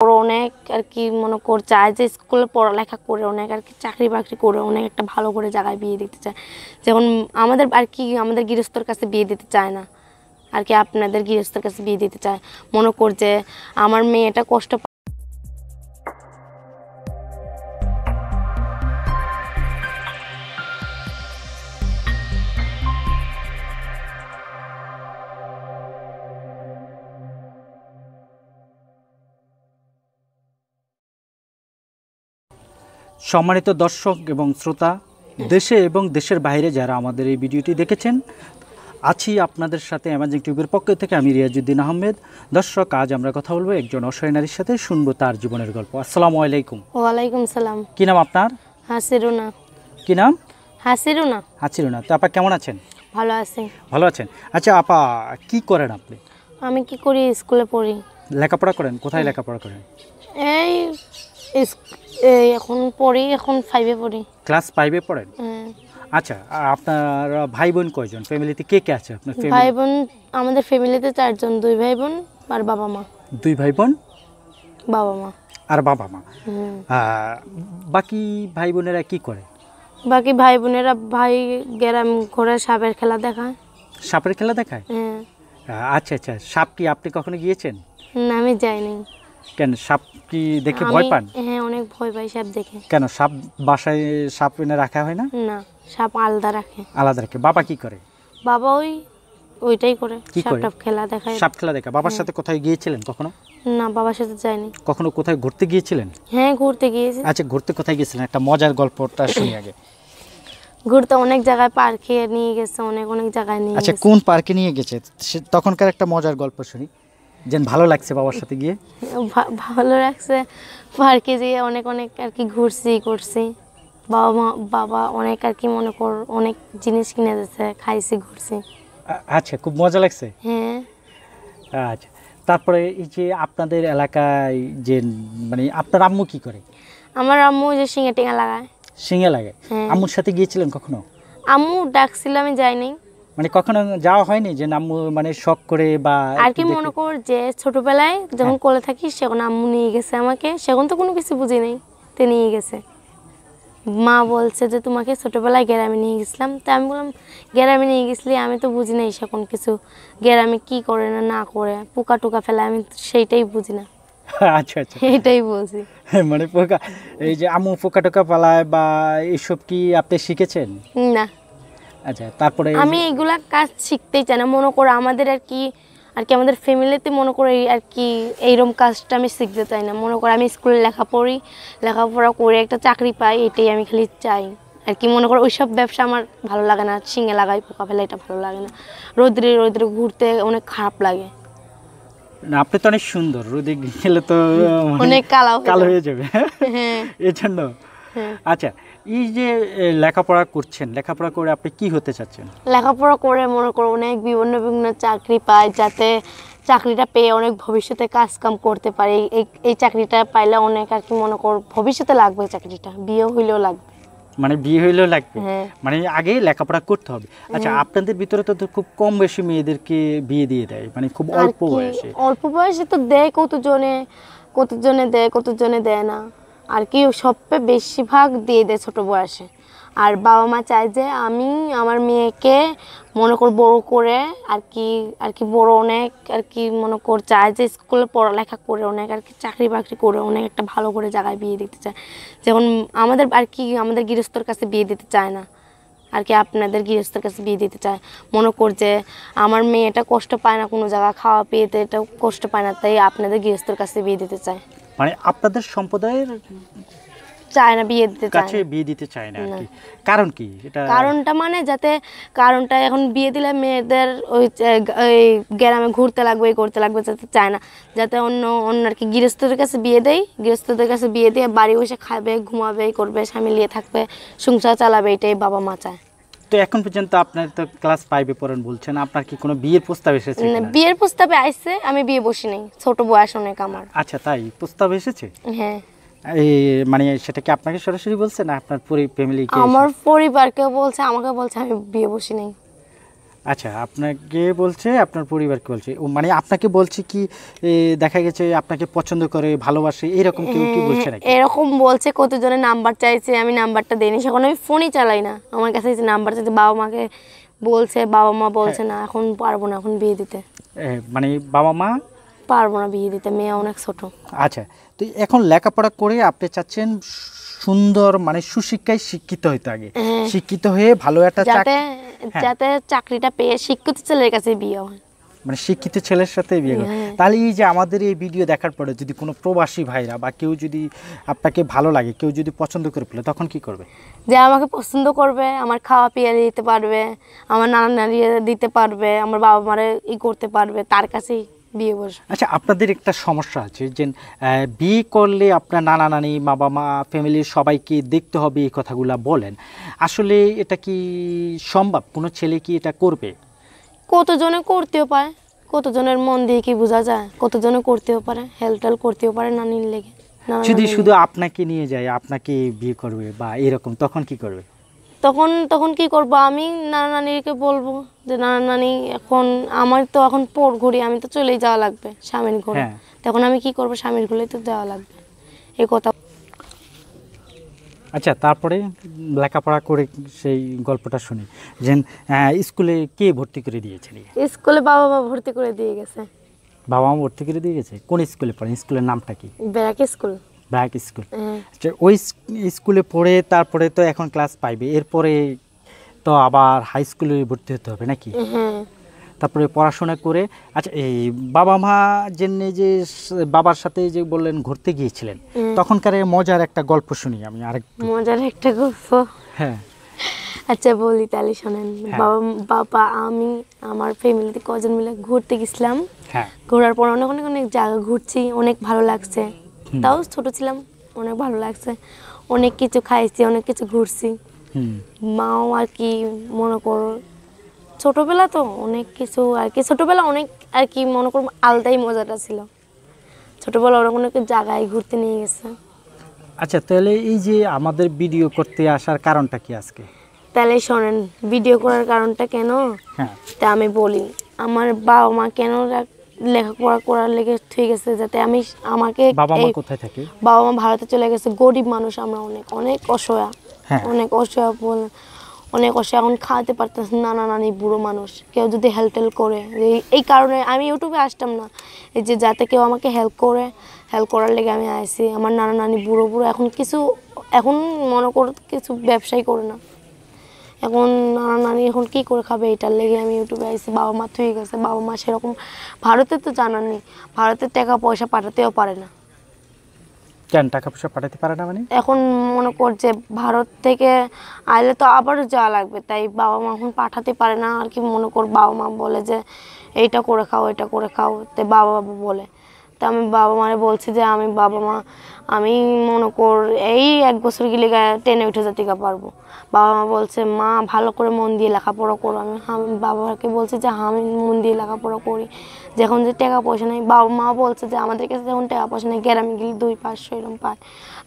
অনেক আর কি মনে কর চায় যে স্কুলে পড়ালেখা করে অনেক আর কি চাকরি বাকরি করে অনেক একটা ভালো করে জায়গায় বিয়ে দিতে চায় যেমন আমাদের আর কি আমাদের গৃহস্থর কাছে বিয়ে দিতে চায় না আর কি আপনাদের গৃহস্থর কাছে বিয়ে দিতে চায় মনে কর যে আমার মেয়েটা কষ্ট সম্মানিত দর্শক এবং শ্রোতা দেশে এবং দেশের বাইরে যারা আমাদের এই ভিডিওটি দেখেছেন আছি আপনাদের সাথে অ্যামাজিং টিউবের পক্ষ থেকে আমি রিয়াজুদ্দিন আহমেদ দর্শক আজ আমরা কথা বলবো একজন অসহায় নারীর সাথে শুনবো তার জীবনের গল্প আসসালাম আলাইকুম ওয়ালাইকুম সালাম কি নাম আপনার হাসিরুনা কি নাম হাসিরুনা হাসিরুনা তো আপা কেমন আছেন ভালো আছি ভালো আছেন আচ্ছা আপা কি করেন আপনি আমি কি করি স্কুলে পড়ি লেখাপড়া করেন কোথায় লেখাপড়া করেন এই এখন পড়ি এখন ফাইভে পড়ি ক্লাস ফাইভে পড়েন আচ্ছা আর আপনার ভাই বোন কয়জন ফ্যামিলিতে কে কে আছে আপনার ভাই বোন আমাদের ফ্যামিলিতে চারজন দুই ভাই বোন আর বাবা মা দুই ভাই বোন বাবা মা আর বাবা মা বাকি ভাই বোনেরা কি করে বাকি ভাই বোনেরা ভাই গ্রাম ঘোরা সাপের খেলা দেখায় সাপের খেলা দেখায় হ্যাঁ। আচ্ছা আচ্ছা সাপ কি আপনি কখনো গিয়েছেন না আমি যাইনি কেন সাপ কি দেখে ভয় পান হ্যাঁ অনেক ভয় পাই সাপ দেখে কেন সাপ বাসায় সাপ এনে রাখা হয় না না সাপ আলাদা রাখে আলাদা রাখে বাবা কি করে বাবা ওই ওইটাই করে সাপ খেলা দেখায় সাপ খেলা দেখা বাবার হ্যাঁ। সাথে কোথায় গিয়েছিলেন কখনো না বাবার সাথে যাইনি কখনো কোথায় ঘুরতে গিয়েছিলেন হ্যাঁ ঘুরতে গিয়েছি আচ্ছা ঘুরতে কোথায় গিয়েছিলেন একটা মজার গল্পটা শুনি আগে ঘুরতে অনেক জায়গায় পার্কে নিয়ে গেছে অনেক অনেক জায়গায় নিয়ে আচ্ছা কোন পার্কে নিয়ে গেছে তখনকার একটা মজার গল্প শুনি যেন ভালো লাগছে বাবার সাথে গিয়ে ভালো লাগছে পার্কে যেয়ে অনেক অনেক আর কি ঘুরছি করছি বাবা মা বাবা অনেক আর কি মনে কর অনেক জিনিস কিনে দিয়েছে খাইছি ঘুরছি আচ্ছা খুব মজা লাগছে হ্যাঁ আচ্ছা তারপরে এই যে আপনাদের এলাকায় যে মানে আপনার আম্মু কি করে আমার আম্মু যে শিঙে টিঙা লাগায় শিঙে লাগায় হ্যাঁ। আম্মুর সাথে গিয়েছিলেন কখনো আম্মু ডাকছিল আমি যাইনি মানে কখনো যাওয়া হয়নি যে নাম্মু মানে শখ করে বা আর কি মনে কর যে ছোটবেলায় যখন হ্যাঁ। কোলে থাকি সেখন আম্মু নিয়ে গেছে আমাকে সেখন তো কোনো কিছু বুঝি নাই তে নিয়ে গেছে মা বলছে যে তোমাকে ছোটবেলায় গ্রামে নিয়ে গেছিলাম তা আমি বললাম গ্রামে নিয়ে গেছিলি আমি তো বুঝি নাই সেখন কিছু গ্রামে কি করে না না করে পোকা টোকা ফেলে আমি সেইটাই বুঝি না আচ্ছা আচ্ছা এটাই বলছি মানে পোকা এই যে আমু পোকা টোকা পালায় বা এইসব কি আপনি শিখেছেন না আচ্ছা তারপরে আমি এগুলা কাজ শিখতেই চাই না মনে করো আমাদের আর কি আর কি আমাদের ফ্যামিলিতে মনে করো আর কি এইরকম কাজটা আমি শিখতে চাই না মনে করো আমি স্কুলে লেখা পড়ি লেখাপড়া করে একটা চাকরি পাই এটাই আমি খালি চাই আর কি মনে করো ওইসব ব্যবসা আমার ভালো লাগে না শিঙে লাগাই পোকা ফেলা এটা ভালো লাগে না রোদ্রে রোদ্রে ঘুরতে অনেক খারাপ লাগে আপনি তো অনেক সুন্দর রোদে গেলে তো অনেক কালো কালো হয়ে যাবে হ্যাঁ। এজন্য হ্যাঁ। আচ্ছা এই যে লেখাপড়া করছেন লেখাপড়া করে আপনি কি হতে চাচ্ছেন লেখাপড়া করে মনে করো অনেক বিভিন্ন বিভিন্ন চাকরি পায় যাতে চাকরিটা পেয়ে অনেক ভবিষ্যতে কাজ কাম করতে পারে এই চাকরিটা পাইলে অনেক আর কি মনে কর ভবিষ্যতে লাগবে চাকরিটা বিয়ে হইলেও লাগবে মানে বিয়ে হইলেও লাগবে হ্যাঁ। মানে আগে লেখাপড়া করতে হবে আচ্ছা হ্যাঁ। আপনাদের ভিতরে তো খুব কম বেশি মেয়েদেরকে বিয়ে দিয়ে দেয় মানে খুব অল্প বয়সে অল্প বয়সে তো দেয় কতজনে কতজনে দেয় কতজনে দেয় না আর কি সবচেয়ে বেশিরভাগ দিয়ে দেয় ছোটো বয়সে আর বাবা মা চায় যে আমি আমার মেয়েকে মনে কর বড় করে আর কি আর কি বড় অনেক আর কি মনে কর চায় যে স্কুলে পড়ালেখা করে অনেক আর কি চাকরি বাকরি করে অনেক একটা ভালো করে জায়গায় বিয়ে দিতে চায় যেমন আমাদের আর কি আমাদের গৃহস্থর কাছে বিয়ে দিতে চায় না আর কি আপনাদের গৃহস্থের কাছে বিয়ে দিতে চায় মনে কর যে আমার মেয়েটা কষ্ট পায় না কোনো জায়গায় খাওয়া পেয়েতে এটা কষ্ট পায় না তাই আপনাদের গৃহস্থের কাছে বিয়ে দিতে চায় মানে আপনাদের সম্প্রদায়ের চায় না বিয়ে দিতে কাছে বিয়ে দিতে চায় না কারণ কি এটা কারণটা মানে যাতে কারণটা এখন বিয়ে দিলে মেয়েদের ওই গ্রামে ঘুরতে লাগবে এই করতে লাগবে যাতে চায় না যাতে অন্য অন্য আর কি গৃহস্থদের কাছে বিয়ে দেয় গৃহস্থদের কাছে বিয়ে দিয়ে বাড়ি বসে খাবে ঘুমাবে করবে স্বামী লিয়ে থাকবে সংসার চালাবে এটাই বাবা মা চায় তো এখন পর্যন্ত আপনার তো ক্লাস ফাইভে পড়েন বলছেন আপনার কি কোনো বিয়ের প্রস্তাব এসেছে বিয়ের প্রস্তাবে আসছে আমি বিয়ে বসি নাই ছোট বয়স অনেক আমার আচ্ছা তাই প্রস্তাব এসেছে হ্যাঁ মানে সেটা কি আপনাকে সরাসরি বলছে না আপনার পুরো ফ্যামিলি আমার পরিবারকে বলছে আমাকে বলছে আমি বিয়ে বসি নাই আচ্ছা আপনাকে বলছে আপনার পরিবারকে বলছে মানে আপনাকে বলছে কি দেখা গেছে আপনাকে পছন্দ করে ভালোবাসে এরকম কেউ কি বলছে নাকি এরকম বলছে কতজনের নাম্বার চাইছে আমি নাম্বারটা দেইনি সেখন আমি ফোনই চালাই না আমার কাছে নাম্বার চাইছে বাবা মাকে বলছে বাবা মা বলছে হ্যাঁ। না এখন পারবো না এখন বিয়ে দিতে মানে বাবা মা পারবো না বিয়ে দিতে মেয়ে অনেক ছোট আচ্ছা তো এখন লেখাপড়া করে আপনি চাচ্ছেন সুন্দর মানে সুশিক্ষায় শিক্ষিত হইতে আগে হ্যাঁ। শিক্ষিত হয়ে ভালো একটা চাকরি হ্যাঁ। যাতে চাকরিটা পেয়ে শিক্ষিত ছেলের কাছে বিয়ে হয় মানে শিক্ষিত ছেলের সাথে বিয়ে করে হ্যাঁ। তাহলে এই যে আমাদের এই ভিডিও দেখার পরে যদি কোনো প্রবাসী ভাইরা বা কেউ যদি আপনাকে ভালো লাগে কেউ যদি পছন্দ করে ফেলে তখন কি করবে যে আমাকে পছন্দ করবে আমার খাওয়া পিয়া দিতে পারবে আমার নানা নাড়িয়ে দিতে পারবে আমার বাবা মারে ই করতে পারবে তার কাছেই বিয়ে বসে আচ্ছা আপনাদের একটা সমস্যা আছে যে বিয়ে করলে আপনার নানা নানি বাবা মা ফ্যামিলির সবাইকে দেখতে হবে এই কথাগুলো বলেন আসলে এটা কি সম্ভব কোনো ছেলে কি এটা করবে কতজনে করতেও পারে কতজনের মন দিয়ে কি বোঝা যায় কতজনে করতেও পারে হেলটেল করতেও পারে নানির লেগে যদি শুধু আপনাকে নিয়ে যায় আপনাকে বিয়ে করবে বা এরকম তখন কি করবে তখন তখন কি করব আমি নানা নানিকে বলবো যে নানা নানি এখন আমার তো এখন পর ঘুরি আমি তো চলেই যাওয়া লাগবে স্বামীর ঘরে হ্যাঁ। তখন আমি কি করব স্বামীর ঘুরে তো যাওয়া লাগবে এই কথা আচ্ছা তারপরে লেখাপড়া করে সেই গল্পটা শুনি যে স্কুলে কে ভর্তি করে দিয়েছে স্কুলে বাবা মা ভর্তি করে দিয়ে গেছে বাবা মা ভর্তি করে দিয়ে গেছে কোন স্কুলে পড়েন স্কুলের নামটা কি ব্যারাক স্কুল ব্র্যাক আচ্ছা, স্কুল ওই স্কুলে পড়ে তারপরে তো এখন ক্লাস পাইবে এরপরে তো আবার হাই স্কুলে ভর্তি হতে হবে নাকি তারপরে পড়াশোনা করে আচ্ছা এই বাবা মা জেনে যে বাবার সাথে যে বললেন ঘুরতে গিয়েছিলেন তখনকার মজার একটা গল্প শুনি আমি আরেক মজার একটা গল্প হ্যাঁ আচ্ছা বলি তাহলে শোনেন হ্যাঁ। বাবা বাবা আমি আমার ফ্যামিলিতে কজন মিলে ঘুরতে গেছিলাম হ্যাঁ। ঘোরার পর অনেক অনেক অনেক জায়গা ঘুরছি অনেক ভালো লাগছে তাও ছোট ছিলাম অনেক ভালো লাগছে অনেক কিছু খাইছি অনেক কিছু ঘুরছি মাও আর কি মনে করো ছোটবেলা তো অনেক কিছু আর কি ছোটবেলা অনেক আর কি মনে করো আলাদাই মজাটা ছিল ছোটবেলা অনেক অনেক জায়গায় ঘুরতে নিয়ে গেছে আচ্ছা তাহলে এই যে আমাদের ভিডিও করতে আসার কারণটা কি আজকে তাহলে শোনেন ভিডিও করার কারণটা কেন হ্যাঁ তা আমি বলি আমার বাবা মা কেন লেখাপড়া করার লেগে হয়ে গেছে যাতে আমি আমাকে বাবা মা কোথায় থাকে বাবা মা ভারতে চলে গেছে গরিব মানুষ আমরা অনেক অনেক অসহায় হ্যাঁ। অনেক অসহায় বল অনেক অসহায় এখন খাওয়াতে পারতেছে নানা নানি বুড়ো মানুষ কেউ যদি হেল্প টেল্প করে এই কারণে আমি ইউটিউবে আসতাম না এই যে যাতে কেউ আমাকে হেল্প করে হেল্প করার লেগে আমি আসি আমার নানা নানি বুড়ো বুড়ো এখন কিছু এখন মনে কর কিছু ব্যবসাই করে না এখন আমি এখন কী করে খাবে এটার লেগে আমি ইউটিউবে আইসি বাবা মা থুয়ে গেছে বাবা মা সেরকম ভারতে তো জানার নেই ভারতের টাকা পয়সা পাঠাতেও পারে না কেন টাকা পয়সা পাঠাতে পারে না মানে এখন মনে কর যে ভারত থেকে আইলে তো আবারও যাওয়া লাগবে তাই বাবা মা এখন পাঠাতে পারে না আর কি মনে কর বাবা মা বলে যে এইটা করে খাও এটা করে খাও তাই বাবা বাবু বলে তা আমি বাবা মারে বলছি যে আমি বাবা মা আমি মনে কর এই এক বছর গেলে টেনে উঠে যেতে পারবো বাবা মা বলছে মা ভালো করে মন দিয়ে লেখাপড়া করো আমি বাবাকে বলছি যে হ্যাঁ, আমি মন দিয়ে লেখাপড়া করি যখন যে টাকা পয়সা নেই বাবা মা বলছে যে আমাদের কাছে যখন টাকা পয়সা নেই গ্রামে গেলে দুই পাঁচশো এরকম পায়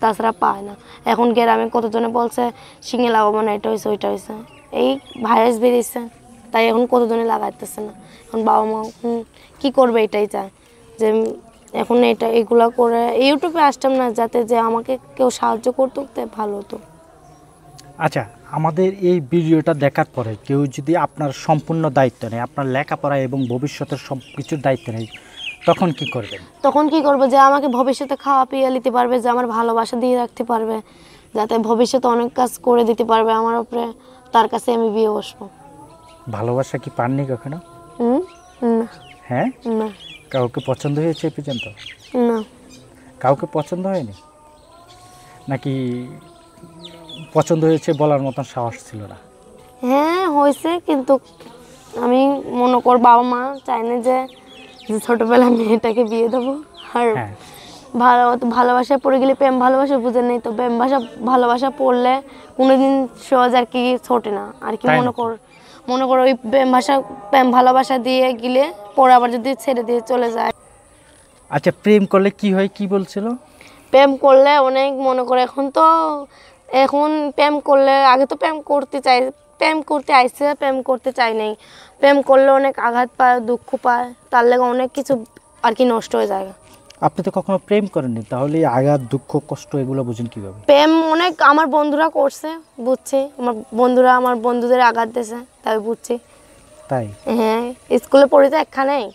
তাছাড়া পায় না এখন গ্রামে কতজনে বলছে শিঙে লাগাবো না এটা হয়েছে ওইটা হয়েছে এই ভাইরাস বেরিয়েছে তাই এখন কতজনে লাগাইতেছে না এখন বাবা মা কী করবে এটাই চায় যে এখন এটা এগুলা করে ইউটিউবে আসতাম না যাতে যে আমাকে কেউ সাহায্য করতো ভালো হতো আচ্ছা আমাদের এই ভিডিওটা দেখার পরে কেউ যদি আপনার সম্পূর্ণ দায়িত্ব নেয় আপনার লেখাপড়া এবং ভবিষ্যতের সব কিছুর দায়িত্ব নেয় তখন কি করবেন তখন কি করবে যে আমাকে ভবিষ্যতে খাওয়া পিয়া নিতে পারবে যে আমার ভালোবাসা দিয়ে রাখতে পারবে যাতে ভবিষ্যতে অনেক কাজ করে দিতে পারবে আমার উপরে তার কাছে আমি বিয়ে বসবো ভালোবাসা কি পাননি কখনো হ্যাঁ না কাউকে পছন্দ হয়েছে এ পর্যন্ত না কাউকে পছন্দ হয়নি নাকি পছন্দ হয়েছে বলার মতন সাহস ছিল না হ্যাঁ হয়েছে কিন্তু আমি মনে কর বাবা মা চায় না যে ছোটবেলা মেয়েটাকে বিয়ে দেবো আর হ্যাঁ। ভালো ভালোবাসা পড়ে গেলে প্রেম ভালোবাসা বুঝে নেই তো প্রেম ভাষা ভালোবাসা পড়লে কোনোদিন সহজ আর কি ছোটে না আর কি মনে কর মনে করো ওই প্রেম ভাষা প্রেম ভালোবাসা দিয়ে গেলে পরে আবার যদি ছেড়ে দিয়ে চলে যায় আচ্ছা প্রেম করলে কি হয় কি বলছিল প্রেম করলে অনেক মনে করে এখন তো এখন প্রেম করলে আগে তো প্রেম করতে চাই প্রেম করতে আইসে প্রেম করতে চাই নাই প্রেম করলে অনেক আঘাত পায় দুঃখ পায় তার লাগে অনেক কিছু আর কি নষ্ট হয়ে যায় আপনি তো কখনো প্রেম করেননি তাহলে আঘাত দুঃখ কষ্ট এগুলো বুঝেন কিভাবে প্রেম অনেক আমার বন্ধুরা করছে বুঝছি আমার বন্ধুরা আমার বন্ধুদের আঘাত দিয়েছে তাই বুঝছি তাই হ্যাঁ স্কুলে পড়ি তো একখানেই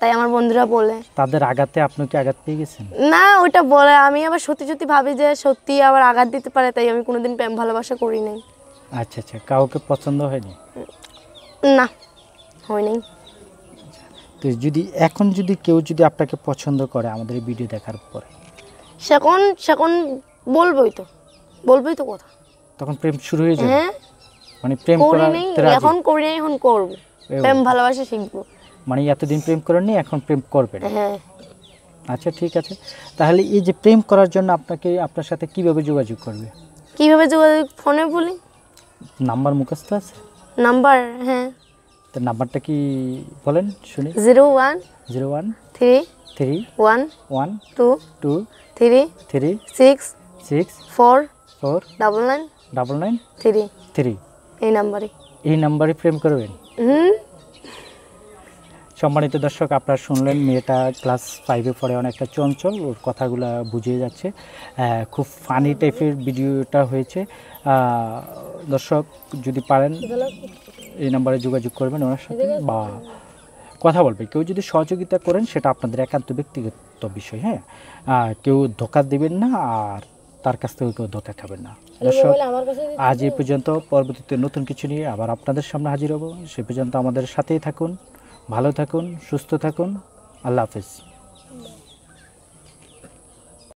তাই আমার বন্ধুরা বলে তাদের আঘাতে আপনি কি আঘাত পেয়ে গেছেন না ওটা বলে আমি আবার সত্যি সত্যি ভাবি যে সত্যি আবার আঘাত দিতে পারে তাই আমি কোনোদিন প্রেম ভালোবাসা করি নাই আচ্ছা আচ্ছা কাউকে পছন্দ হয়নি না হয়নি তো যদি এখন যদি কেউ যদি আপনাকে পছন্দ করে আমাদের ভিডিও দেখার পরে সেখন সেখন বলবই তো বলবই তো কথা তখন প্রেম শুরু হয়ে যাবে হ্যাঁ মানে প্রেম করা নাই এখন করি নাই এখন করব প্রেম ভালোবাসা শিখবো মানে এতদিন প্রেম করেননি এখন প্রেম করবেন হ্যাঁ আচ্ছা ঠিক আছে তাহলে এই যে প্রেম করার জন্য আপনাকে আপনার সাথে কিভাবে যোগাযোগ করবে কিভাবে যোগাযোগ ফোনে বলি নাম্বার মুখস্থ আছে নাম্বার হ্যাঁ নাম্বারটা কি বলেন শুনি zero one zero one three three one one two two three three six six four four double nine double nine three three এই নাম্বারে এই নাম্বারে প্রেম করবেন সম্মানিত দর্শক আপনারা শুনলেন মেয়েটা ক্লাস ফাইভে পড়ে অনেকটা চঞ্চল ওর কথাগুলো বুঝিয়ে যাচ্ছে খুব ফানি টাইপের ভিডিওটা হয়েছে দর্শক যদি পারেন এই নাম্বারে যোগাযোগ করবেন ওনার সাথে বা কথা বলবে কেউ যদি সহযোগিতা করেন সেটা আপনাদের একান্ত ব্যক্তিগত বিষয় হ্যাঁ কেউ ধোকা দেবেন না আর তার কাছ থেকে কেউ ধোকা খাবেন না দর্শক আজ এই পর্যন্ত পরবর্তীতে নতুন কিছু নিয়ে আবার আপনাদের সামনে হাজির হব সে পর্যন্ত আমাদের সাথেই থাকুন ভালো থাকুন সুস্থ থাকুন আল্লাহ হাফিজ